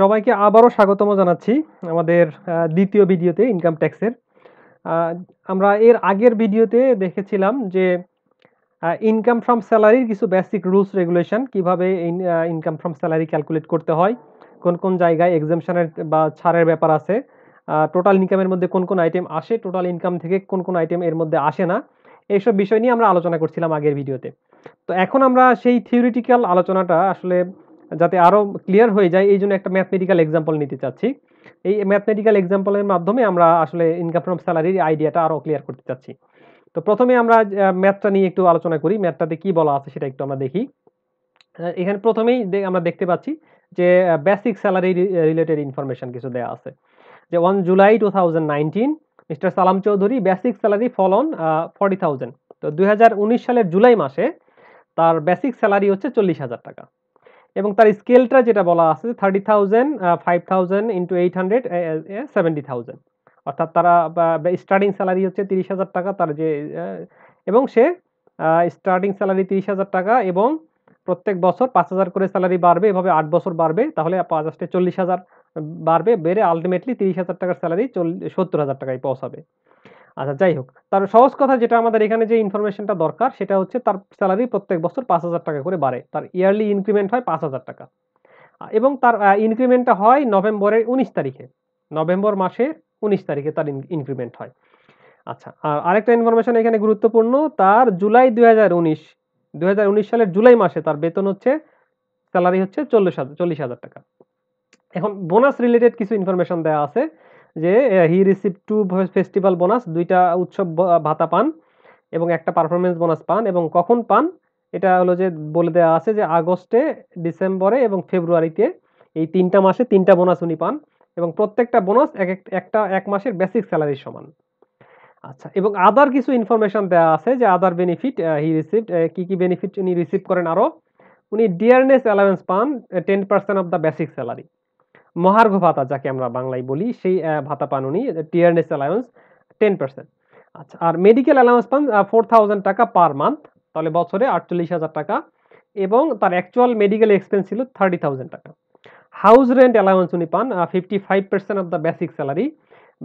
সবাইকে আবারও স্বাগতম জানাচ্ছি আমাদের দ্বিতীয় ভিডিওতে ইনকাম ট্যাক্সের আমরা এর আগের ভিডিওতে দেখেছিলাম যে ইনকাম ফ্রম স্যালারির কিছু বেসিক রুলস রেগুলেশন কিভাবে ইনকাম ফ্রম স্যালারি ক্যালকুলেট করতে হয় কোন কোন জায়গায় এক্সামশনের বা ছাড়ের ব্যাপার আছে টোটাল ইনকামের মধ্যে কোন কোন আইটেম আসে টোটাল ইনকাম থেকে কোন কোন আইটেম এর মধ্যে আসে না এইসব বিষয় নিয়ে আমরা আলোচনা করছিলাম আগের ভিডিওতে তো এখন আমরা সেই থিওরিটিক্যাল আলোচনাটা আসলে যাতে আরও ক্লিয়ার হয়ে যায় এই জন্য একটা ম্যাথমেটিক্যাল এক্সাম্পল নিতে চাচ্ছি এই ম্যাথমেটিক্যাল এক্সাম্পলের মাধ্যমে আমরা আসলে ইনকাম ফ্রম স্যালারির আইডিয়াটা আরও ক্লিয়ার করতে চাচ্ছি তো প্রথমে আমরা ম্যাথটা নিয়ে একটু আলোচনা করি ম্যাথটাতে কি বলা আছে সেটা একটু আমরা দেখি এখানে প্রথমেই আমরা দেখতে পাচ্ছি যে বেসিক স্যালারি রিলেটেড ইনফরমেশন কিছু দেওয়া আছে যে one July two thousand nineteen mister Salam Chowdhury basic salary ফলন ফর্টি তো দুই সালের জুলাই মাসে তার বেসিক স্যালারি হচ্ছে চল্লিশ হাজার টাকা এবং তার স্কেলটা যেটা বলা আছে thirty thousand five thousand into eight hundred seventy thousand অর্থাৎ তারা স্টার্টিং স্যালারি হচ্ছে তিরিশ হাজার টাকা তার যে এবং সে স্টার্টিং স্যালারি তিরিশ হাজার টাকা এবং প্রত্যেক বছর পাঁচ হাজার করে স্যালারি বাড়বে এভাবে আট বছর বাড়বে তাহলে পাঁচ আসতে চল্লিশ হাজার বাড়বে বেড়ে আলটিমেটলি তিরিশ হাজার টাকার স্যালারি চল্লিশ সত্তর হাজার টাকায় পৌঁছাবে আচ্ছা যাই হোক তার সহজ কথা যেটা আমাদের এখানে যে ইনফরমেশনটা দরকার সেটা হচ্ছে তার স্যালারি প্রত্যেক বছর পাঁচ হাজার টাকা করে বাড়ে তার ইয়ারলি ইনক্রিমেন্ট হয় পাঁচ হাজার টাকা এবং তার ইনক্রিমেন্টটা হয় নভেম্বরের উনিশ তারিখে নভেম্বর মাসের উনিশ তারিখে তার ইনক্রিমেন্ট হয় আচ্ছা আর আরেকটা ইনফরমেশন এখানে গুরুত্বপূর্ণ তার জুলাই দুই হাজার উনিশ উনিশ সালের জুলাই মাসে তার বেতন হচ্ছে স্যালারি হচ্ছে চল্লিশ হাজার চল্লিশ হাজার টাকা এখন বোনাস রিলেটেড কিছু ইনফরমেশন দেওয়া আছে যে he receive two festival bonus দুইটা উৎসব ভাতা পান এবং একটা পারফরমেন্স বোনাস পান এবং কখন পান এটা হলো যে বলে দেওয়া আছে যে আগস্টে ডিসেম্বরে এবং ফেব্রুয়ারিতে এই তিনটা মাসে তিনটা বোনাস উনি পান এবং প্রত্যেকটা বোনাস এক একটা এক মাসের বেসিক স্যালারির সমান আচ্ছা এবং আদার কিছু ইনফরমেশন দেওয়া আছে যে আদার বেনিফিট হি রিসিভ কী কী বেনিফিট উনি রিসিভ করেন আরও উনি ডিয়ারনেস অ্যালাওয়েন্স পান ten percent of the basic salary মহার্ঘ ভাতা যাকে আমরা বাংলায় বলি সেই ভাতা পান উনি টিয়ারনেস অ্যালায়েন্স টেন পার্সেন্ট আচ্ছা আর মেডিকেল অ্যালাউন্স পান ফোর থাউজেন্ড টাকা পার মান্থ তাহলে বছরে আটচল্লিশ হাজার টাকা এবং তার অ্যাকচুয়াল মেডিকেল এক্সপেন্স ছিল থার্টি থাউজেন্ড টাকা হাউস রেন্ট অ্যালাউন্স উনি পান fifty five percent of the basic salary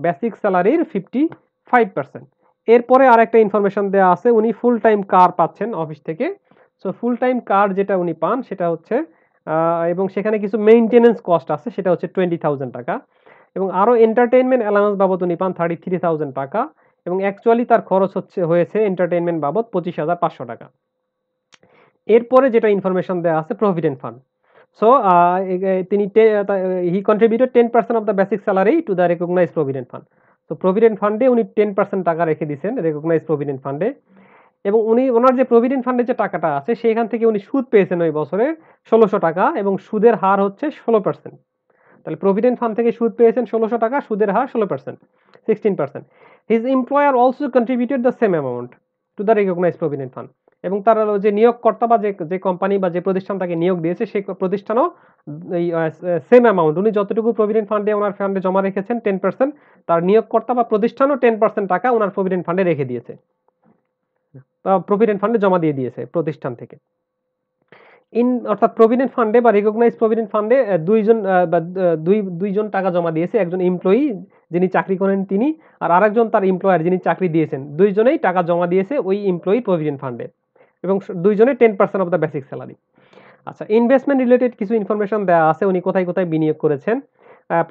basic স্যালারির ফিফটি ফাইভ পার্সেন্ট এরপরে আর একটা ইনফরমেশন দেওয়া আছে উনি ফুল টাইম কার পাচ্ছেন অফিস থেকে সো ফুল টাইম কার যেটা উনি পান সেটা হচ্ছে এবং সেখানে কিছু মেইনটেনেন্স কস্ট আছে সেটা হচ্ছে টোয়েন্টি থাউজেন্ড টাকা এবং আরও এন্টারটেনমেন্ট অ্যালাউন্স বাবদ উনি পান থার্টি থ্রি থাউজেন্ড টাকা এবং অ্যাকচুয়ালি তার খরচ হচ্ছে হয়েছে এন্টারটেনমেন্ট বাবদ পঁচিশ হাজার পাঁচশো টাকা এরপরে যেটা ইনফরমেশন দেওয়া আছে প্রভিডেন্ট ফান্ড সো তিনি he contributed ten percent of the basic salary to the recognise provident fund তো প্রভিডেন্ট ফান্ডে উনি টেন পার্সেন্ট টাকা রেখে দিয়েছেন রেকগনাইজ প্রভিডেন্ট ফান্ডে এবং উনি ওনার যে প্রভিডেন্ট ফান্ডের যে টাকাটা আছে সেখান থেকে উনি সুদ পেয়েছেন ওই বছরে ষোলোশো টাকা এবং সুদের হার হচ্ছে ষোলো পার্সেন্ট তাহলে প্রভিডেন্ট ফান্ড থেকে সুদ পেয়েছেন ষোলোশো টাকা সুদের হার ষোলো percent sixteen percent his employer also contributed the same amount to the recognise provident fund এবং তার যে নিয়োগকর্তা বা যে যে কোম্পানি বা যে প্রতিষ্ঠান তাকে নিয়োগ দিয়েছে সেই প্রতিষ্ঠানও এই সেম অ্যামাউন্ট উনি যতটুকু প্রভিডেন্ট ফান্ডে ওনার ফান্ডে জমা রেখেছেন টেন পার্সেন্ট তার নিয়োগকর্তা বা প্রতিষ্ঠানও টেন পার্সেন্ট টাকা ওনার প্রভিডেন্ট ফান্ডে রেখে দিয়েছে প্রভিডেন্ট ফান্ডে জমা দিয়ে দিয়েছে প্রতিষ্ঠান থেকে ইন অর্থাৎ প্রভিডেন্ট ফান্ডে বা রিকগনাইজ প্রভিডেন্ট ফান্ডে দুইজন বা দুই দুইজন টাকা জমা দিয়েছে একজন এমপ্লয়ি যিনি চাকরি করেন তিনি আর আরেকজন তার এমপ্লয়ার যিনি চাকরি দিয়েছেন দুইজনেই টাকা জমা দিয়েছে ওই এমপ্লয়ি প্রভিডেন্ট ফান্ডে এবং দুইজনে ten percent of the basic salary আচ্ছা ইনভেস্টমেন্ট রিলেটেড কিছু ইনফরমেশন দেওয়া আছে উনি কোথায় কোথায় বিনিয়োগ করেছেন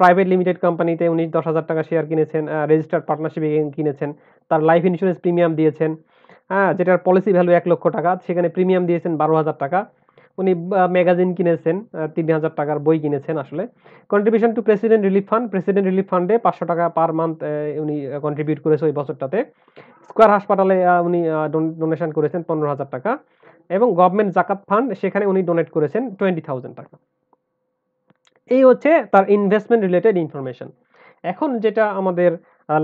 প্রাইভেট লিমিটেড কোম্পানিতে উনি দশ হাজার টাকা শেয়ার কিনেছেন রেজিস্টার্ড পার্টনারশিপে কিনেছেন তার লাইফ ইন্স্যুরেন্স প্রিমিয়াম দিয়েছেন হ্যাঁ যেটার পলিসি ভ্যালু এক লক্ষ টাকা সেখানে প্রিমিয়াম দিয়েছেন বারো হাজার টাকা উনি ম্যাগাজিন কিনেছেন তিন হাজার টাকার বই কিনেছেন আসলে contribution to president relief fund president relief ফান্ডে পাঁচশো টাকা পার মান্থ উনি কন্ট্রিবিউট করেছে ওই বছরটাতে স্কোয়ার হাসপাতালে উনি ডোনেশন করেছেন পনেরো হাজার টাকা এবং গভর্নমেন্ট জাকাত ফান্ড সেখানে উনি ডোনেট করেছেন টোয়েন্টি থাউজেন্ড টাকা এই হচ্ছে তার ইনভেস্টমেন্ট রিলেটেড ইনফরমেশন এখন যেটা আমাদের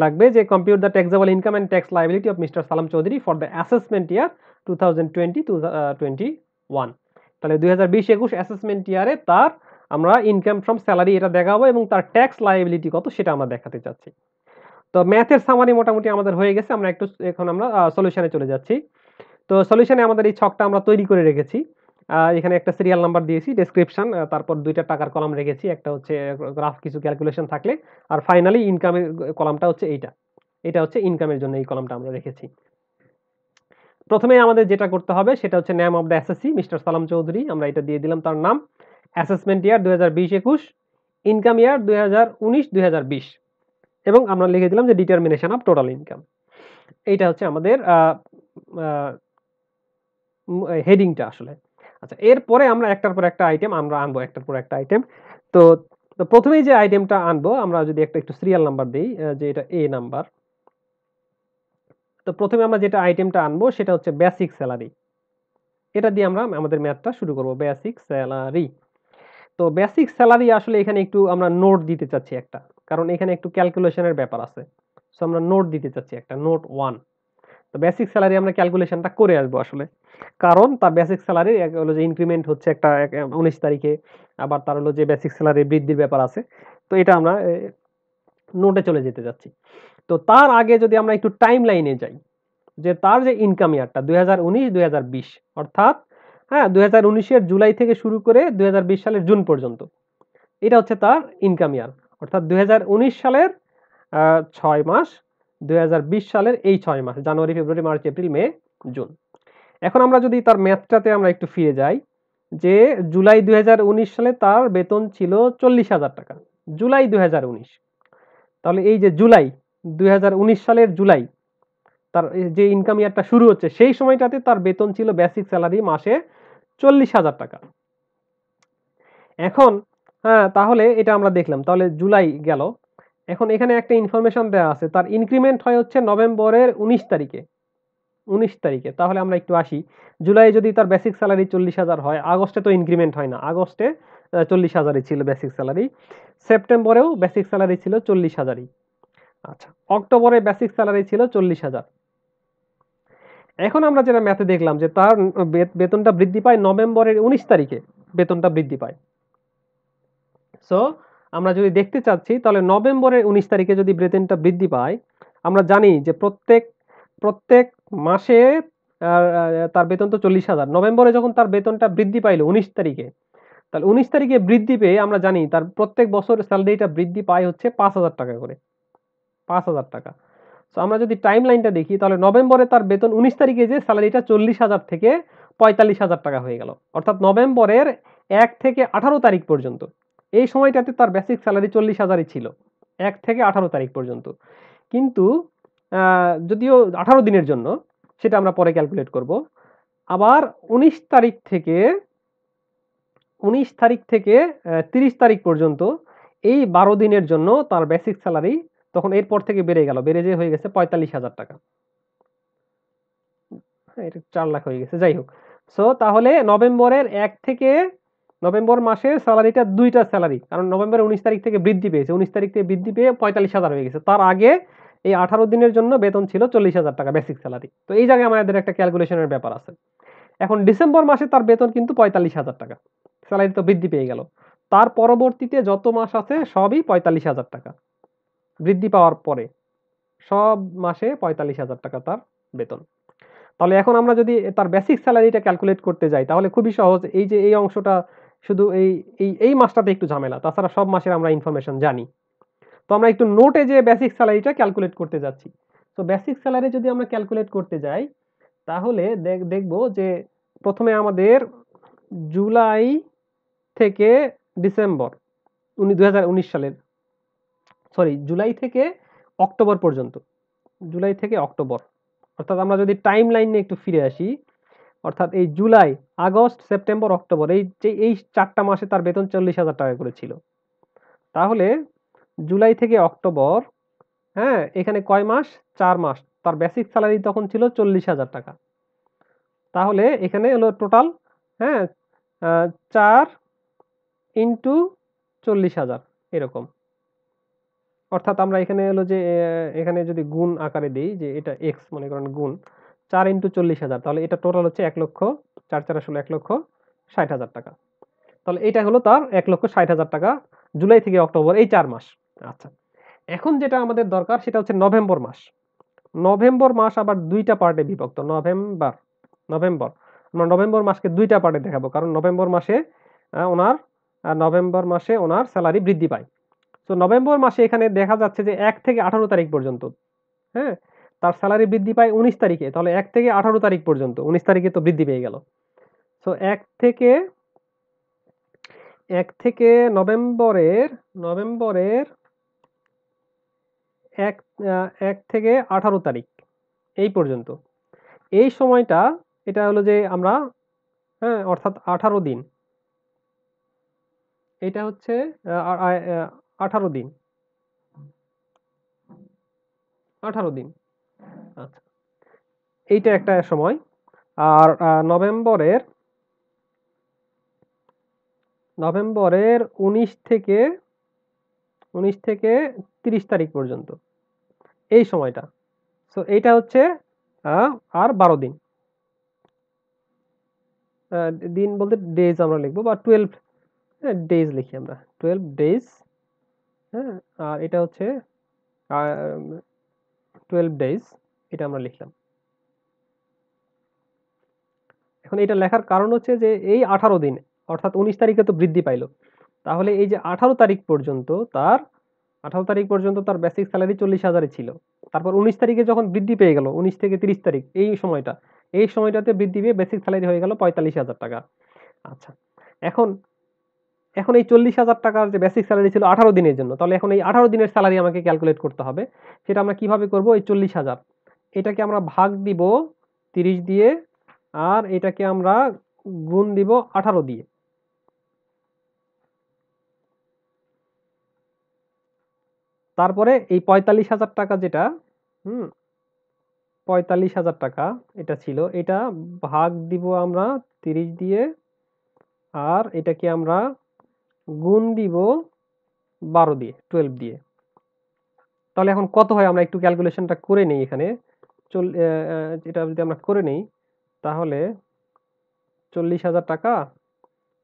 লাগবে যে compute the taxable income and tax liability of mister Salam Chowdhury for the assessment year two thousand twenty two twenty one তাহলে দুই হাজার বিশ একুশ অ্যাসেসমেন্ট ইয়ারে তার আমরা ইনকাম ফ্রম স্যালারি এটা দেখাবো এবং তার ট্যাক্স লাইবিলিটি কত সেটা আমরা দেখাতে চাচ্ছি তো ম্যাথের সামারি মোটামুটি আমাদের হয়ে গেছে আমরা একটু এখন আমরা সলিউশনে চলে যাচ্ছি তো সলিউশনে আমাদের এই ছকটা আমরা তৈরি করে রেখেছি এখানে একটা সিরিয়াল নাম্বার দিয়েছি ডেসক্রিপশন তারপর দুইটা টাকার কলাম রেখেছি একটা হচ্ছে রাফ কিছু ক্যালকুলেশন থাকলে আর ফাইনালি ইনকামের কলামটা হচ্ছে এইটা এটা হচ্ছে ইনকামের জন্য এই কলামটা আমরা রেখেছি প্রথমে আমাদের যেটা করতে হবে সেটা হচ্ছে name of the assessee mister Salam Chowdhury আমরা এটা দিয়ে দিলাম তার নাম অ্যাসেসমেন্ট ইয়ার দু হাজার ইনকাম ইয়ার দুই হাজার উনিশ এবং আমরা লিখে দিলাম যে ডিটারমিনেশন অফ টোটাল ইনকাম এইটা হচ্ছে আমাদের হেডিংটা আসলে আচ্ছা এরপরে আমরা একটার পর একটা আইটেম আমরা আনবো একটার পর একটা আইটেম তো তো প্রথমেই যে আইটেমটা আনবো আমরা যদি একটা একটু সিরিয়াল নাম্বার দিই যে এটা এ নাম্বার তো প্রথমে আমরা যেটা আইটেমটা আনবো সেটা হচ্ছে বেসিক স্যালারি এটা দিয়ে আমরা আমাদের ম্যাথটা শুরু করব বেসিক স্যালারি তো বেসিক স্যালারি আসলে এখানে একটু আমরা নোট দিতে চাচ্ছি একটা কারণ এখানে একটু ক্যালকুলেশনের ব্যাপার আছে সো আমরা নোট দিতে চাচ্ছি একটা নোট ওয়ান তো বেসিক স্যালারি আমরা ক্যালকুলেশনটা করে আসবো আসলে কারণ তার বেসিক স্যালারি হলো যে ইনক্রিমেন্ট হচ্ছে একটা উনিশ তারিখে আবার তার হলো যে বেসিক স্যালারি বৃদ্ধির ব্যাপার আছে তো এটা আমরা নোটে চলে যেতে যাচ্ছি তো তার আগে যদি আমরা একটু টাইম লাইনে যাই যে তার যে ইনকাম ইয়ারটা দুই হাজার উনিশ দুই হাজার বিশ অর্থাৎ হ্যাঁ দুই হাজার জুলাই থেকে শুরু করে দুই বিশ সালের জুন পর্যন্ত এটা হচ্ছে তার ইনকাম ইয়ার অর্থাৎ দুই উনিশ সালের ছয় মাস দুই সালের এই ছয় মাস জানুয়ারি ফেব্রুয়ারি মার্চ এপ্রিল মে জুন এখন আমরা যদি তার ম্যাথটাতে আমরা একটু ফিরে যাই যে জুলাই দুই সালে তার বেতন ছিল চল্লিশ হাজার টাকা জুলাই দুই তাহলে এই যে জুলাই দুই সালের জুলাই তার যে ইনকাম ইয়ারটা শুরু হচ্ছে সেই সময়টাতে তার বেতন ছিল বেসিক স্যালারি মাসে চল্লিশ হাজার টাকা এখন হ্যাঁ তাহলে এটা আমরা দেখলাম তাহলে জুলাই গেল এখন এখানে একটা ইনফরমেশন দেওয়া আছে তার ইনক্রিমেন্ট হয় হচ্ছে নভেম্বরের উনিশ তারিখে উনিশ তারিখে তাহলে আমরা একটু আসি জুলাই যদি তার বেসিক স্যালারি চল্লিশ হাজার হয় আগস্টে তো ইনক্রিমেন্ট হয় না আগস্টে চল্লিশ হাজারই ছিল বেসিক স্যালারি সেপ্টেম্বরেও বেসিক স্যালারি ছিল চল্লিশ হাজারই আচ্ছা অক্টোবরে বেসিক স্যালারি ছিল চল্লিশ হাজার এখন আমরা যেটা ম্যাথে দেখলাম যে তার বেতনটা বৃদ্ধি পায় নভেম্বরের উনিশ তারিখে বেতনটা বৃদ্ধি পায় সো আমরা যদি দেখতে চাচ্ছি তাহলে নভেম্বরের উনিশ তারিখে যদি বেতনটা বৃদ্ধি পায় আমরা জানি যে প্রত্যেক প্রত্যেক মাসে তার বেতন তো চল্লিশ হাজার নভেম্বরে যখন তার বেতনটা বৃদ্ধি পাইল উনিশ তারিখে তাহলে উনিশ তারিখে বৃদ্ধি পেয়ে আমরা জানি তার প্রত্যেক বছর স্যালারিটা বৃদ্ধি পায় হচ্ছে পাঁচ হাজার টাকা করে পাঁচ হাজার টাকা তো আমরা যদি টাইম লাইনটা দেখি তাহলে নভেম্বরে তার বেতন উনিশ তারিখে যে স্যালারিটা চল্লিশ হাজার থেকে পঁয়তাল্লিশ হাজার টাকা হয়ে গেল অর্থাৎ নভেম্বরের এক থেকে আঠারো তারিখ পর্যন্ত এই সময়টাতে তার বেসিক স্যালারি চল্লিশ হাজারই ছিল এক থেকে আঠারো তারিখ পর্যন্ত কিন্তু যদিও আঠারো দিনের জন্য সেটা আমরা পরে ক্যালকুলেট করব আবার উনিশ তারিখ থেকে উনিশ তারিখ থেকে তিরিশ তারিখ পর্যন্ত এই বারো দিনের জন্য তার বেসিক স্যালারি তখন এরপর থেকে বেড়ে গেল বেড়ে যেয়ে হয়ে গেছে পঁয়তাল্লিশ হাজার টাকা হ্যাঁ, এটা চার লাখ হয়ে গেছে যাই হোক সো তাহলে নভেম্বরের এক থেকে নভেম্বর মাসের স্যালারিটা দুইটা স্যালারি কারণ নভেম্বরের উনিশ তারিখ থেকে বৃদ্ধি পেয়েছে উনিশ তারিখ থেকে বৃদ্ধি পেয়ে পঁয়তাল্লিশ হাজার হয়ে গেছে তার আগে এই আঠারো দিনের জন্য বেতন ছিল চল্লিশ হাজার টাকা বেসিক স্যালারি তো এই জায়গায় আমাদের একটা ক্যালকুলেশনের ব্যাপার আছে এখন ডিসেম্বর মাসে তার বেতন কিন্তু পঁয়তাল্লিশ হাজার টাকা স্যালারি তো বৃদ্ধি পেয়ে গেল তার পরবর্তীতে যত মাস আছে সবই পঁয়তাল্লিশ হাজার টাকা বৃদ্ধি পাওয়ার পরে সব মাসে পঁয়তাল্লিশ হাজার টাকা তার বেতন তাহলে এখন আমরা যদি তার বেসিক স্যালারিটা ক্যালকুলেট করতে যাই তাহলে খুবই সহজ এই যে এই অংশটা শুধু এই এই এই মাসটাতে একটু ঝামেলা তাছাড়া সব মাসের আমরা ইনফরমেশন জানি তো আমরা একটু নোটে যে বেসিক স্যালারিটা ক্যালকুলেট করতে যাচ্ছি তো বেসিক স্যালারি যদি আমরা ক্যালকুলেট করতে যাই তাহলে দেখব যে প্রথমে আমাদের জুলাই থেকে ডিসেম্বর উনি দু সালের সরি জুলাই থেকে অক্টোবর পর্যন্ত জুলাই থেকে অক্টোবর অর্থাৎ আমরা যদি টাইম লাইনে একটু ফিরে আসি অর্থাৎ এই জুলাই আগস্ট সেপ্টেম্বর অক্টোবর এই যে এই চারটা মাসে তার বেতন চল্লিশ হাজার টাকা করেছিল তাহলে জুলাই থেকে অক্টোবর হ্যাঁ এখানে কয় মাস চার মাস তার বেসিক স্যালারি তখন ছিল চল্লিশ হাজার টাকা তাহলে এখানে হলো টোটাল হ্যাঁ চার ইন্টু চল্লিশ হাজার এরকম অর্থাৎ আমরা এখানে হলো যে এখানে যদি গুণ আকারে দিই যে এটা এক্স মনে করেন গুণ চার ইন্টু চল্লিশ হাজার তাহলে এটা টোটাল হচ্ছে এক লক্ষ চার চার আসলে এক লক্ষ ষাট হাজার টাকা তাহলে এটা হলো তার এক লক্ষ ষাট হাজার টাকা জুলাই থেকে অক্টোবর এই চার মাস আচ্ছা এখন যেটা আমাদের দরকার সেটা হচ্ছে নভেম্বর মাস নভেম্বর মাস আবার দুইটা পার্টে বিভক্ত নভেম্বর নভেম্বর আমরা নভেম্বর মাসকে দুইটা পার্টে দেখাবো কারণ নভেম্বর মাসে ওনার নভেম্বর মাসে ওনার স্যালারি বৃদ্ধি পায় তো নভেম্বর মাসে এখানে দেখা যাচ্ছে যে এক থেকে আঠারো তারিখ পর্যন্ত হ্যাঁ তার স্যালারি বৃদ্ধি পায় উনিশ তারিখে তাহলে এক থেকে আঠারো তারিখ পর্যন্ত উনিশ তারিখে তো বৃদ্ধি পেয়ে গেল সো এক থেকে এক থেকে নভেম্বরের নভেম্বরের এক এক থেকে আঠারো তারিখ এই পর্যন্ত এই সময়টা এটা হলো যে আমরা হ্যাঁ অর্থাৎ আঠারো দিন এটা হচ্ছে আঠারো দিন আঠারো দিন আচ্ছা এইটা একটা সময় আর নভেম্বরের নভেম্বরের উনিশ থেকে উনিশ থেকে তিরিশ তারিখ পর্যন্ত এই সময়টা সো এইটা হচ্ছে আর বারো দিন দিন বলতে ডেজ আমরা লিখবো বা টুয়েলভ ডেজ লিখি আমরা টুয়েলভ ডেজ হ্যাঁ আর এটা হচ্ছে টুয়েলভ ডেজ এটা আমরা লিখলাম এখন এটা লেখার কারণ হচ্ছে যে এই আঠারো দিন অর্থাৎ উনিশ তারিখে তো বৃদ্ধি পাইলো তাহলে এই যে আঠারো তারিখ পর্যন্ত তার আঠারো তারিখ পর্যন্ত তার বেসিক স্যালারি চল্লিশ হাজারে ছিল তারপর উনিশ তারিখে যখন বৃদ্ধি পেয়ে গেল উনিশ থেকে তিরিশ তারিখ এই সময়টা এই সময়টাতে বৃদ্ধি পেয়ে বেসিক স্যালারি হয়ে গেল পঁয়তাল্লিশ হাজার টাকা আচ্ছা এখন এখন এই চল্লিশ হাজার টাকার যে বেসিক স্যালারি ছিল আঠারো দিনের জন্য তাহলে এখন এই আঠারো দিনের স্যালারি আমাকে ক্যালকুলেট করতে হবে সেটা আমরা কিভাবে করব এই চল্লিশ হাজার এটাকে আমরা ভাগ দিব তিরিশ দিয়ে আর এটাকে আমরা গুণ দিব আঠারো দিয়ে তারপরে এই পঁয়তাল্লিশ হাজার টাকা যেটা হুম পঁয়তাল্লিশ হাজার টাকা এটা ছিল এটা ভাগ দিব আমরা তিরিশ দিয়ে আর এটাকে আমরা গুণ দিব বারো দিয়ে টুয়েলভ দিয়ে তাহলে এখন কত হয় আমরা একটু ক্যালকুলেশনটা করে নিই এখানে চল এটা যদি আমরা করে নিই তাহলে চল্লিশ হাজার টাকা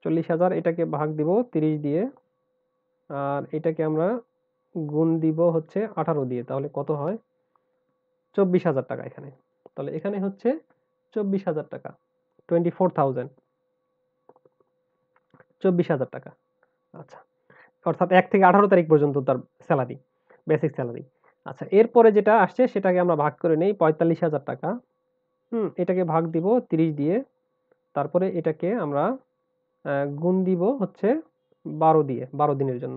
চল্লিশ হাজার এটাকে ভাগ দিব তিরিশ দিয়ে আর এটাকে আমরা গুণ দিব হচ্ছে আঠারো দিয়ে তাহলে কত হয় চব্বিশ হাজার টাকা এখানে তাহলে এখানে হচ্ছে চব্বিশ হাজার টাকা টোয়েন্টি ফোর থাউজেন্ড চব্বিশ হাজার টাকা আচ্ছা অর্থাৎ এক থেকে আঠারো তারিখ পর্যন্ত তার স্যালারি বেসিক স্যালারি আচ্ছা এরপরে যেটা আসছে সেটাকে আমরা ভাগ করে নেই পঁয়তাল্লিশ হাজার টাকা হুম এটাকে ভাগ দিব তিরিশ দিয়ে তারপরে এটাকে আমরা গুণ দিব হচ্ছে বারো দিয়ে বারো দিনের জন্য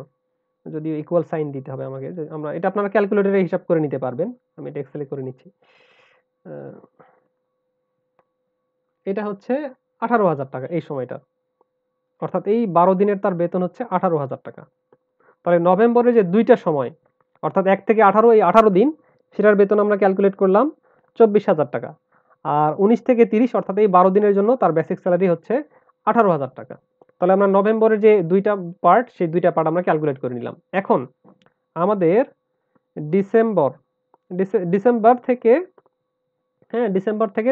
যদি ইকুয়াল সাইন দিতে হবে আমাকে আমরা এটা আপনারা ক্যালকুলেটরে হিসাব করে নিতে পারবেন আমি এটা এক্সেলে করে নিচ্ছি এটা হচ্ছে আঠারো হাজার টাকা এই সময়টা অর্থাৎ এই বারো দিনের তার বেতন হচ্ছে আঠারো হাজার টাকা তাহলে নভেম্বরে যে দুইটা সময় অর্থাৎ এক থেকে আঠারো এই আঠারো দিন সেটার বেতন আমরা ক্যালকুলেট করলাম চব্বিশ হাজার টাকা আর উনিশ থেকে তিরিশ অর্থাৎ এই বারো দিনের জন্য তার বেসিক স্যালারি হচ্ছে আঠারো হাজার টাকা তাহলে আমরা নভেম্বরের যে দুইটা পার্ট সেই দুইটা পার্ট আমরা ক্যালকুলেট করে নিলাম এখন আমাদের ডিসেম্বর ডিসেম্বর থেকে হ্যাঁ ডিসেম্বর থেকে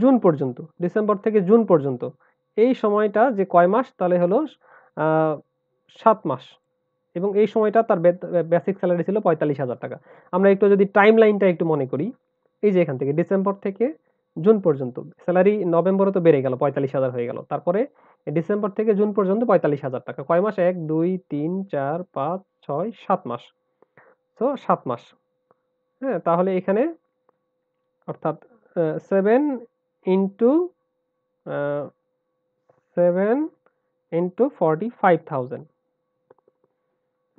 জুন পর্যন্ত ডিসেম্বর থেকে জুন পর্যন্ত এই সময়টা যে কয় মাস তাহলে হলো সাত মাস এবং এই সময়টা তার বেসিক স্যালারি ছিল পঁয়তাল্লিশ হাজার টাকা আমরা একটু যদি টাইম লাইনটা একটু মনে করি এই যে এখান থেকে ডিসেম্বর থেকে জুন পর্যন্ত স্যালারি নভেম্বরে তো বেড়ে গেল পঁয়তাল্লিশ হাজার হয়ে গেল তারপরে ডিসেম্বর থেকে জুন পর্যন্ত পঁয়তাল্লিশ হাজার টাকা কয় মাস এক দুই তিন চার পাঁচ ছয় সাত মাস তো সাত মাস হ্যাঁ তাহলে এখানে অর্থাৎ seven into seven into forty five thousand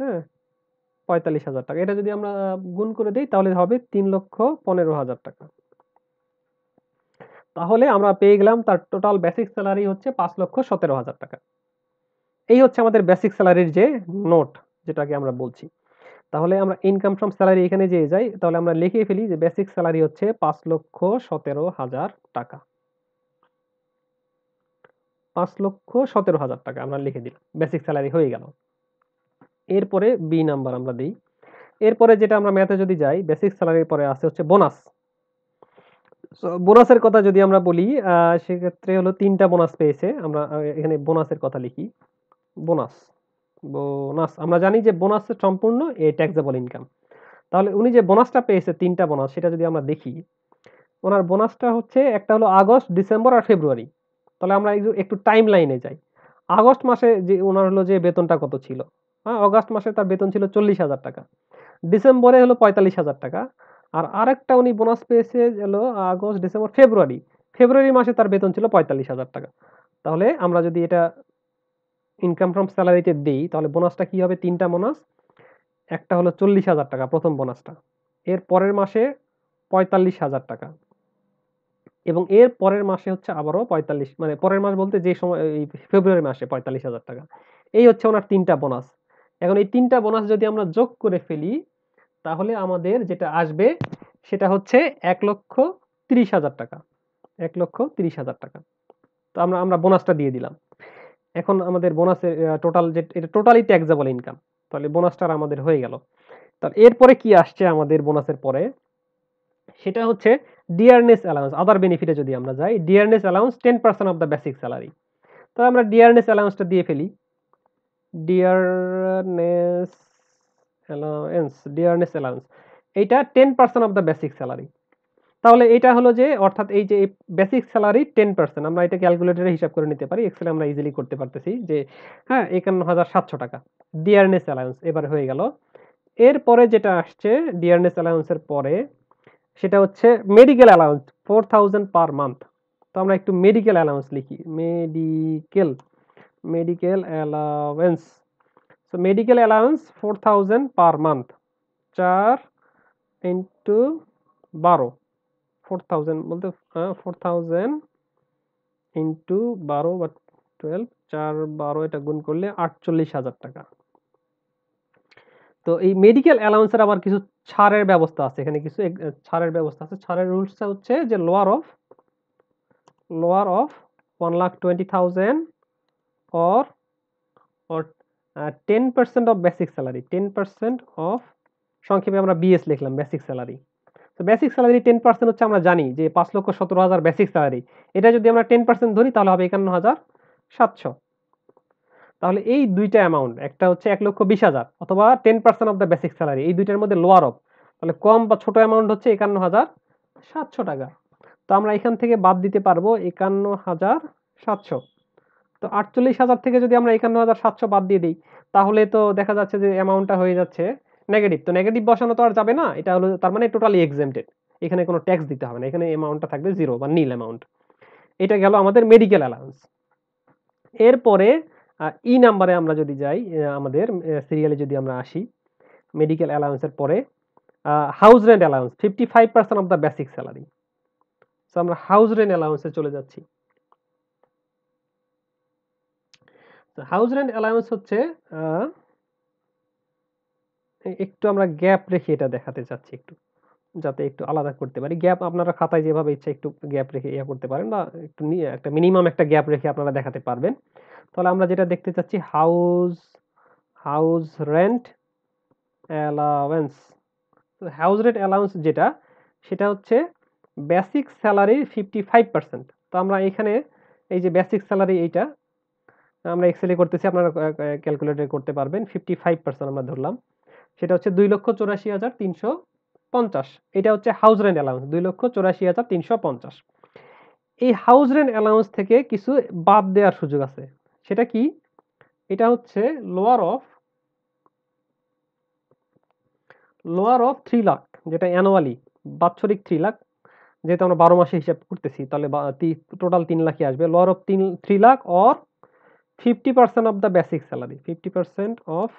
হ্যাঁ পঁয়তাল্লিশ হাজার টাকা এটা যদি আমরা গুণ করে দিই তাহলে হবে তিন লক্ষ পনেরো হাজার টাকা তাহলে আমরা পেয়ে গেলাম তার টোটাল বেসিক স্যালারি হচ্ছে পাঁচ লক্ষ সতেরো হাজার টাকা এই হচ্ছে আমাদের বেসিক স্যালারির যে নোট যেটাকে আমরা বলছি তাহলে আমরা ইনকাম ফ্রম স্যালারি এখানে যেয়ে যাই তাহলে আমরা লিখে ফেলি যে বেসিক স্যালারি হচ্ছে পাঁচ লক্ষ সতেরো হাজার টাকা পাঁচ লক্ষ সতেরো হাজার টাকা আমরা লিখে দিলাম বেসিক স্যালারি হয়ে গেল এরপরে বি নাম্বার আমরা দিই এরপরে যেটা আমরা ম্যাথে যদি যাই বেসিক স্যালারির পরে আসে হচ্ছে বোনাস বোনাসের কথা যদি আমরা বলি সেক্ষেত্রে হলো তিনটা বোনাস পেয়েছে আমরা এখানে বোনাসের কথা লিখি বোনাস বোনাস আমরা জানি যে বোনাস সম্পূর্ণ এ ট্যাক্সেবল ইনকাম তাহলে উনি যে বোনাসটা পেয়েছে তিনটা বোনাস সেটা যদি আমরা দেখি ওনার বোনাসটা হচ্ছে একটা হলো আগস্ট ডিসেম্বর আর ফেব্রুয়ারি তাহলে আমরা একটু টাইম লাইনে যাই আগস্ট মাসে যে ওনার হলো যে বেতনটা কত ছিল হ্যাঁ আগস্ট মাসে তার বেতন ছিল চল্লিশ হাজার টাকা ডিসেম্বরে হলো পঁয়তাল্লিশ হাজার টাকা আর আরেকটা উনি বোনাস পেয়েছে এল আগস্ট ডিসেম্বর ফেব্রুয়ারি ফেব্রুয়ারি মাসে তার বেতন ছিল পঁয়তাল্লিশ হাজার টাকা তাহলে আমরা যদি এটা ইনকাম ফ্রম স্যালারিতে দিই তাহলে বোনাসটা কী হবে তিনটা বোনাস একটা হলো চল্লিশ হাজার টাকা প্রথম বোনাসটা এর পরের মাসে পঁয়তাল্লিশ হাজার টাকা এবং এর পরের মাসে হচ্ছে আবারও পঁয়তাল্লিশ মানে পরের মাস বলতে যে সময় এই ফেব্রুয়ারি মাসে পঁয়তাল্লিশ হাজার টাকা এই হচ্ছে ওনার তিনটা বোনাস এখন এই তিনটা বোনাস যদি আমরা যোগ করে ফেলি তাহলে আমাদের যেটা আসবে সেটা হচ্ছে এক লক্ষ তিরিশ হাজার টাকা এক লক্ষ তিরিশ হাজার টাকা তো আমরা আমরা বোনাসটা দিয়ে দিলাম এখন আমাদের বোনাসের টোটাল যে এটা টোটালি ট্যাক্সেবল ইনকাম তাহলে বোনাসটা আমাদের হয়ে গেল তাহলে এরপরে কি আসছে আমাদের বোনাসের পরে সেটা হচ্ছে ডিয়ারনেস অ্যালাউন্স আদার বেনিফিটে যদি আমরা যাই dearness allowance ten percent of the basic salary তাহলে আমরা ডিয়ারনেস অ্যালাউন্সটা দিয়ে ফেলি ডিয়ারনেস অ্যালাউন্স ডিয়ারনেস অ্যালাউন্স এইটা ten percent of the basic salary তাহলে এটা হলো যে অর্থাৎ এই যে বেসিক স্যালারি টেন পার্সেন্ট আমরা এটা ক্যালকুলেটারে হিসাব করে নিতে পারি এক্সেলে আমরা ইজিলি করতে পারতেছি যে হ্যাঁ একান্ন হাজার সাতশো টাকা ডিয়ারনেস অ্যালাউন্স এবার হয়ে গেল এরপরে যেটা আসছে ডিয়ারনেস অ্যালাউন্সের পরে সেটা হচ্ছে medical allowance four thousand per month তো আমরা একটু মেডিকেল অ্যালাউন্স লিখি medical medical allowance so medical allowance 4000 per month 4 into 12 4000 বলতে 4000 into 12 বা 12 4 12 এটা গুণ করলে 48000 টাকা তো এই মেডিকেল অ্যালাউন্সের আবার কিছু ছাড়ের ব্যবস্থা আছে এখানে কিছু ছাড়ের ব্যবস্থা আছে ছাড়ের রুলসটা হচ্ছে যে lower of lower of one lakh twenty thousand or or ten percent of basic salary ten percent of সংক্ষেপে আমরা বিএস লিখলাম বেসিক স্যালারি তো বেসিক স্যালারি টেন পার্সেন্ট হচ্ছে আমরা জানি যে পাঁচ লক্ষ সতেরো হাজার বেসিক স্যালারি এটা যদি আমরা টেন পার্সেন্ট ধরি তাহলে হবে একান্ন হাজার সাতশো তাহলে এই দুইটা অ্যামাউন্ট একটা হচ্ছে এক লক্ষ বিশ হাজার অথবা ten percent of the basic salary এই দুইটার মধ্যে লোয়ার অফ তাহলে কম বা ছোট অ্যামাউন্ট হচ্ছে একান্ন হাজার সাতশো টাকা তো আমরা এখান থেকে বাদ দিতে পারবো একান্ন হাজার সাতশো তো আটচল্লিশ হাজার থেকে যদি আমরা একান্ন হাজার সাতশো বাদ দিয়ে দিই তাহলে তো দেখা যাচ্ছে যে অ্যামাউন্টটা হয়ে যাচ্ছে নেগেটিভ তো নেগেটিভ বসানো তো আর যাবে না এটা হলো তার মানে টোটালি এক্সেমটেড এখানে কোনো ট্যাক্স দিতে হবে না এখানে অ্যামাউন্টটা থাকবে জিরো বা নীল অ্যামাউন্ট এটা গেল আমাদের মেডিকেল অ্যালাউন্স এরপরে ই নাম্বারে e আমরা যদি যাই আমাদের সিরিয়ালে যদি আমরা আসি মেডিকেল অ্যালাউন্সের পরে house rent allowance fifty five percent of the basic salary so আমরা হাউস রেন্ট অ্যালাউন্সে চলে যাচ্ছি হাউস রেন্ট অ্যালায়েন্স হচ্ছে একটু আমরা গ্যাপ রেখে এটা দেখাতে চাচ্ছি একটু যাতে একটু আলাদা করতে পারি গ্যাপ আপনারা খাতায় যেভাবে ইচ্ছা একটু গ্যাপ রেখে ইয়ে করতে পারেন বা একটু একটা মিনিমাম একটা গ্যাপ রেখে আপনারা দেখাতে পারবেন তাহলে আমরা যেটা দেখতে চাচ্ছি house house rent allowance house rent allowance যেটা সেটা হচ্ছে basic salary fifty five percent তো আমরা এখানে এই যে বেসিক স্যালারি এইটা আমরা এক্সেলে করতেছি আপনারা ক্যালকুলেটর করতে পারবেন ফিফটি ফাইভ পার্সেন্ট আমরা ধরলাম সেটা হচ্ছে দুই লক্ষ চৌরাশি হাজার তিনশো পঞ্চাশ এটা হচ্ছে হাউস রেন্ট অ্যালাউন্স দুই লক্ষ চৌরাশি হাজার তিনশো পঞ্চাশ এই হাউস রেন্ট অ্যালাউন্স থেকে কিছু বাদ দেওয়ার সুযোগ আছে সেটা কি এটা হচ্ছে lower of lower of three lakh যেটা অ্যানুয়ালি বাৎসরিক থ্রি লাখ যেহেতু আমরা বারো মাসে হিসাব করতেছি তাহলে টোটাল তিন লাখই আসবে লোয়ার অফ তিন three lakh or fifty percent of the basic salary fifty percent of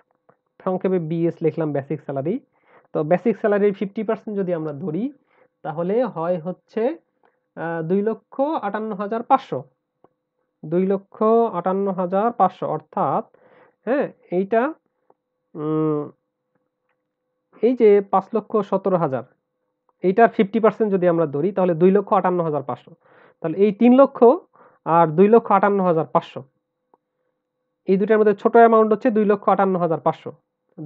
সংক্ষেপে বিএস লিখলাম বেসিক স্যালারি তো বেসিক স্যালারির ফিফটি পার্সেন্ট যদি আমরা ধরি তাহলে হয় হচ্ছে দুই লক্ষ আটান্ন হাজার পাঁচশো দুই লক্ষ আটান্ন হাজার পাঁচশো অর্থাৎ হ্যাঁ এইটা এই যে পাঁচ লক্ষ সতেরো হাজার এইটার ফিফটি পার্সেন্ট যদি আমরা ধরি তাহলে দুই লক্ষ আটান্ন হাজার পাঁচশো তাহলে এই তিন লক্ষ আর দুই লক্ষ আটান্ন হাজার পাঁচশো এই দুটার মধ্যে ছোট অ্যামাউন্ট হচ্ছে দুই লক্ষ আটান্ন হাজার পাঁচশো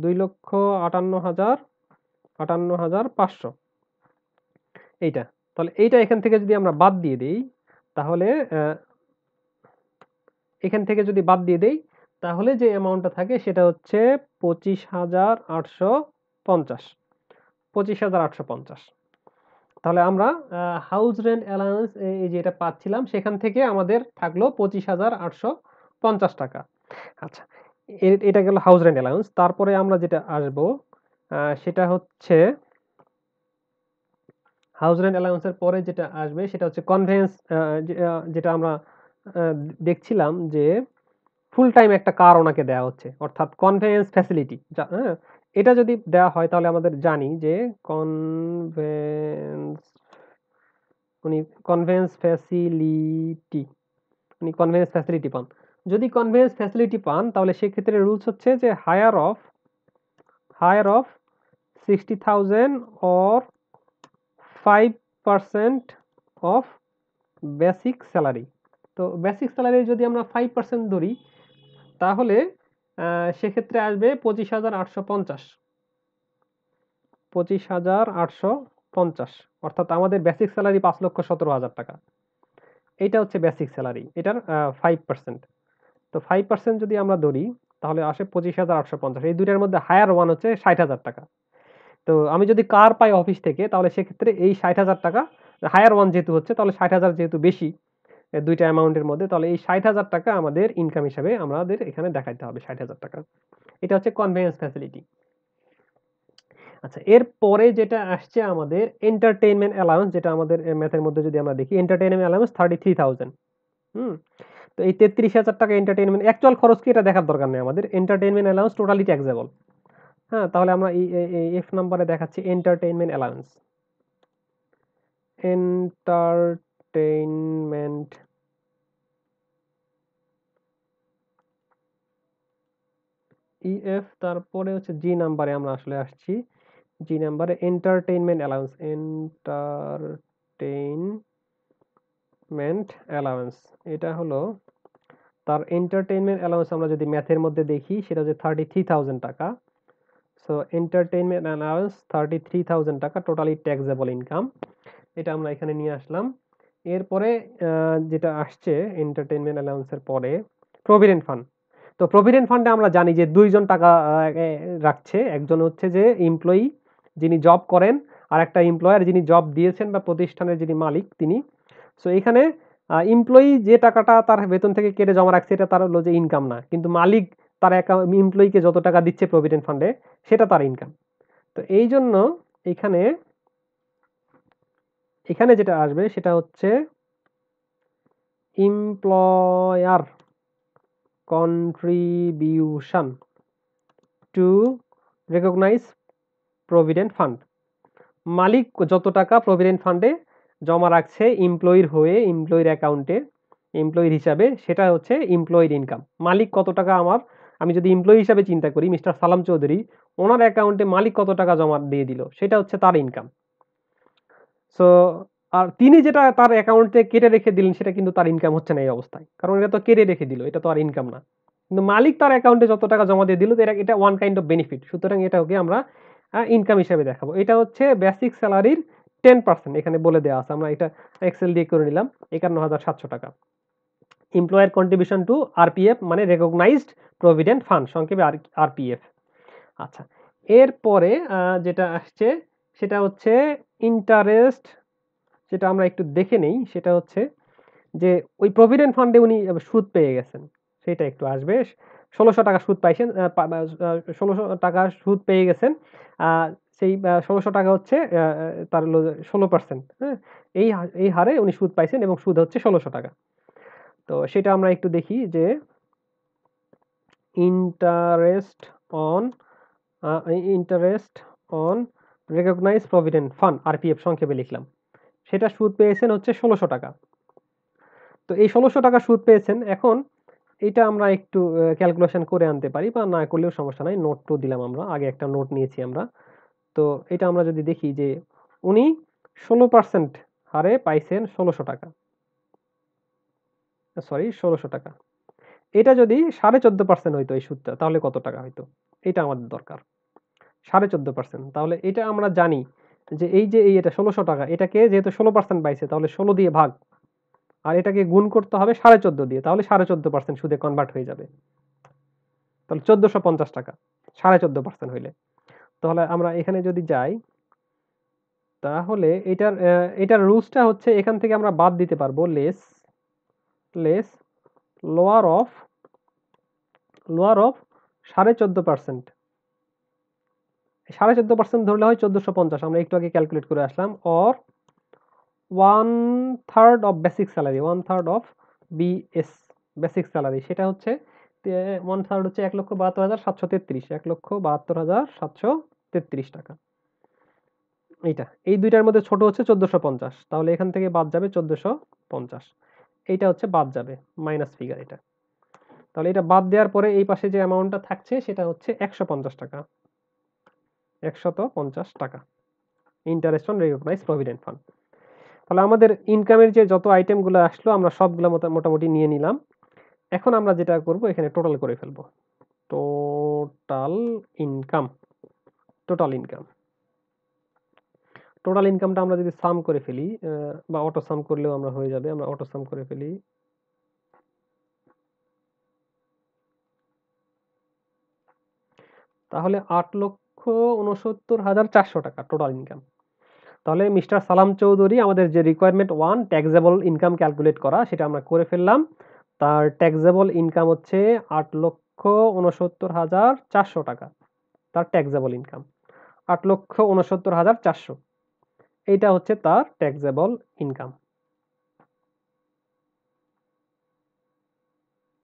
দুই লক্ষ আটান্ন হাজার আটান্ন হাজার পাঁচশো এইটা তাহলে এইটা এখান থেকে যদি আমরা বাদ দিয়ে দিই তাহলে এখান থেকে যদি বাদ দিয়ে দেই তাহলে যে অ্যামাউন্টটা থাকে সেটা হচ্ছে পঁচিশ হাজার আটশো পঞ্চাশ পঁচিশ হাজার আটশো পঞ্চাশ তাহলে আমরা হাউস রেন্ট অ্যালায়েন্স এই যে এটা পাচ্ছিলাম সেখান থেকে আমাদের থাকলো পঁচিশ হাজার আটশো পঞ্চাশ টাকা আচ্ছা এটা গেল হাউস রেন্ট অ্যালাউন্স তারপরে আমরা যেটা আসব সেটা হচ্ছে হাউস রেন্ট অ্যালাউন্সের পরে যেটা আসবে সেটা হচ্ছে কনভেন্স যেটা আমরা দেখছিলাম যে ফুল টাইম একটা কার ওনাকে দেওয়া হচ্ছে অর্থাৎ কনভেন্স ফ্যাসিলিটি এটা যদি দেওয়া হয় তাহলে আমাদের জানি যে কনভেন্স উনি কনভেন্স ফ্যাসিলিটি উনি কনভেন্স ফ্যাসিলিটি পান যদি কনভেন্স ফ্যাসিলিটি পান তাহলে সেক্ষেত্রে রুলস হচ্ছে যে higher of higher of sixty thousand or five percent of basic salary তো বেসিক স্যালারি যদি আমরা ফাইভ পার্সেন্ট ধরি তাহলে সেক্ষেত্রে আসবে পঁচিশ হাজার আটশো পঞ্চাশ পঁচিশ হাজার আটশো পঞ্চাশ অর্থাৎ আমাদের বেসিক স্যালারি পাঁচ লক্ষ সতেরো হাজার টাকা এটা হচ্ছে বেসিক স্যালারি এটার ফাইভ পার্সেন্ট তো ফাইভ পার্সেন্ট যদি আমরা ধরি তাহলে আসে পঁচিশ হাজার আটশো পঞ্চাশ এই দুইটার মধ্যে হায়ার ওয়ান হচ্ছে ষাট হাজার টাকা তো আমি যদি কার পাই অফিস থেকে তাহলে সেক্ষেত্রে এই ষাট হাজার টাকা হায়ার ওয়ান যেহেতু হচ্ছে তাহলে ষাট হাজার যেহেতু বেশি দুইটা অ্যামাউন্টের মধ্যে তাহলে এই ষাট হাজার টাকা আমাদের ইনকাম হিসাবে আমাদের এখানে দেখাইতে হবে ষাট হাজার টাকা এটা হচ্ছে কনভেনিয়েন্স ফ্যাসিলিটি আচ্ছা এর পরে যেটা আসছে আমাদের এন্টারটেনমেন্ট অ্যালাউন্স যেটা আমাদের ম্যাথের মধ্যে যদি আমরা দেখি entertainment allowance thirty three thousand hmm তো এই তেত্রিশ হাজার টাকা এন্টারটেনমেন্ট অ্যাকচুয়াল খরচ কি এটা দেখার দরকার নেই আমাদের এন্টারটেনমেন্ট অ্যালাউন্স টোটালি ট্যাক্সেবল হ্যাঁ তাহলে আমরা এই এফ নাম্বারে দেখাচ্ছি এন্টারটেনমেন্ট অ্যালাউন্স এন্টারটেনমেন্ট ইএফ তারপরে হচ্ছে জি নাম্বারে আমরা আসলে আসছি জি নাম্বারে এন্টারটেইনমেন্ট অ্যালাউন্স এন্টারটেইনমেন্ট অ্যালাউন্স এটা হলো তার এন্টারটেইনমেন্ট অ্যালাউন্স আমরা যদি ম্যাথের মধ্যে দেখি সেটা হচ্ছে থার্টি থ্রি থাউজেন্ড টাকা so entertainment allowance thirty three thousand টাকা টোটালি ট্যাক্সেবল ইনকাম এটা আমরা এখানে নিয়ে আসলাম এরপরে যেটা আসছে এন্টারটেইনমেন্ট অ্যালাউন্সের পরে প্রভিডেন্ট ফান্ড তো প্রভিডেন্ট ফান্ডে আমরা জানি যে দুইজন টাকা রাখছে একজন হচ্ছে যে এমপ্লয়ি যিনি জব করেন আর একটা এমপ্লয়ার যিনি জব দিয়েছেন বা প্রতিষ্ঠানের যিনি মালিক তিনি সো এখানে এমপ্লয়ি যে টাকাটা তার বেতন থেকে কেটে জমা রাখছে এটা তার হলো যে ইনকাম না কিন্তু মালিক তার এমপ্লয়িকে যত টাকা দিচ্ছে প্রভিডেন্ট ফান্ডে সেটা তার ইনকাম তো এই জন্য এখানে এখানে যেটা আসবে সেটা হচ্ছে employer contribution to recognise provident fund মালিক যত টাকা প্রভিডেন্ট ফান্ডে জমা রাখছে এমপ্লয়ির হয়ে এমপ্লয়ির অ্যাকাউন্টে এমপ্লয়ির হিসাবে সেটা হচ্ছে এমপ্লয়ির ইনকাম মালিক কত টাকা আমার আমি যদি এমপ্লয়ি হিসাবে চিন্তা করি মিস্টার সালাম চৌধুরী ওনার অ্যাকাউন্টে মালিক কত টাকা জমা দিয়ে দিল সেটা হচ্ছে তার ইনকাম সো আর তিনি যেটা তার অ্যাকাউন্টে কেটে রেখে দিলেন সেটা কিন্তু তার ইনকাম হচ্ছে না এই অবস্থায় কারণ এটা তো কেটে রেখে দিল এটা তো আর ইনকাম না কিন্তু মালিক তার অ্যাকাউন্টে যত টাকা জমা দিয়ে দিল এটা এটা ওয়ান কাইন্ড অফ বেনিফিট সুতরাং এটাকে আমরা ইনকাম হিসাবে দেখাবো এটা হচ্ছে বেসিক স্যালারির টেন পার্সেন্ট এখানে বলে দেওয়া আছে আমরা এটা এক্সেল দিয়ে করে নিলাম একান্ন হাজার সাতশো টাকা এমপ্লয়ার কন্ট্রিবিউশন টু আরপিএফ মানে রেকগনাইজড প্রভিডেন্ট ফান্ড সংক্ষেপে আর আরপিএফ আচ্ছা এরপরে যেটা আসছে সেটা হচ্ছে ইন্টারেস্ট যেটা আমরা একটু দেখে নেই সেটা হচ্ছে যে ওই প্রভিডেন্ট ফান্ডে উনি সুদ পেয়ে গেছেন সেটা একটু আসবে ষোলোশো টাকা সুদ পাইছেন ষোলোশো টাকা সুদ পেয়ে গেছেন সেই ষোলোশো টাকা হচ্ছে তার হলো ষোলো পার্সেন্ট হ্যাঁ এই এই হারে উনি সুদ পাইছেন এবং সুদ হচ্ছে ষোলোশো টাকা তো সেটা আমরা একটু দেখি যে interest on interest on recognise provident fund RPF সংক্ষেপে লিখলাম সেটা সুদ পেয়েছেন হচ্ছে ষোলোশো টাকা তো এই ষোলোশো টাকা সুদ পেয়েছেন এখন এটা আমরা একটু ক্যালকুলেশন করে আনতে পারি বা না করলেও সমস্যা নাই নোট তো দিলাম আমরা আগে একটা নোট নিয়েছি আমরা তো এটা আমরা যদি দেখি যে উনি ষোলো পার্সেন্ট হারে পাইছেন ষোলোশো টাকা সরি ষোলোশো টাকা এটা যদি সাড়ে চোদ্দ পার্সেন্ট হইতো এই সুদটা তাহলে কত টাকা হইতো এটা আমাদের দরকার সাড়ে চোদ্দ পার্সেন্ট তাহলে এটা আমরা জানি যে এই যে এই এটা ষোলোশো টাকা এটাকে যেহেতু ষোলো পার্সেন্ট পাইছে তাহলে ষোলো দিয়ে ভাগ আর এটাকে গুণ করতে হবে সাড়ে চোদ্দ দিয়ে তাহলে সাড়ে চোদ্দ পার্সেন্ট সুদে কনভার্ট হয়ে যাবে তাহলে চোদ্দোশো পঞ্চাশ টাকা সাড়ে চোদ্দ পার্সেন্ট হইলে তাহলে আমরা এখানে যদি যাই তাহলে এটার এটার রুলসটা হচ্ছে এখান থেকে আমরা বাদ দিতে পারবো less less lower of lower of সাড়ে চোদ্দো পার্সেন্ট সাড়ে চোদ্দো পার্সেন্ট ধরলে হয় চোদ্দোশো পঞ্চাশ আমরা একটু আগে ক্যালকুলেট করে আসলাম or one third of basic salary one third of BS basic salary সেটা হচ্ছে ওয়ান থার্ড হচ্ছে এক লক্ষ বাহাত্তর হাজার সাতশো তেত্রিশ এক লক্ষ বাহাত্তর হাজার সাতশো তেত্রিশ টাকা এইটা এই দুইটার মধ্যে ছোট হচ্ছে চোদ্দোশো পঞ্চাশ তাহলে এখান থেকে বাদ যাবে চোদ্দোশো পঞ্চাশ এইটা হচ্ছে বাদ যাবে মাইনাস ফিগার এটা তাহলে এটা বাদ দেওয়ার পরে এই পাশে যে অ্যামাউন্টটা থাকছে সেটা হচ্ছে একশো পঞ্চাশ টাকা একশত পঞ্চাশ টাকা interest on recognise provident fund তাহলে আমাদের ইনকামের যে যত আইটেমগুলো আসলো আমরা সবগুলো মোটামুটি নিয়ে নিলাম এখন আমরা যেটা করব এখানে টোটাল করে ফেলবো total income total income total ইনকামটা আমরা যদি সাম করে ফেলি বা অটো সাম করলেও আমরা হয়ে যাবে আমরা অটো সাম করে ফেলি তাহলে আট লক্ষ উনসত্তর হাজার চারশো টাকা টোটাল ইনকাম তাহলে মিস্টার সালাম চৌধুরী আমাদের যে requirement one taxable income calculate করা সেটা আমরা করে ফেললাম তার ট্যাক্সেবল ইনকাম হচ্ছে আট লক্ষ উনসত্তর হাজার চারশো টাকা তার ট্যাক্সেবল ইনকাম আট লক্ষ উনসত্তর হাজার চারশো এইটা হচ্ছে তার ট্যাক্সেবল ইনকাম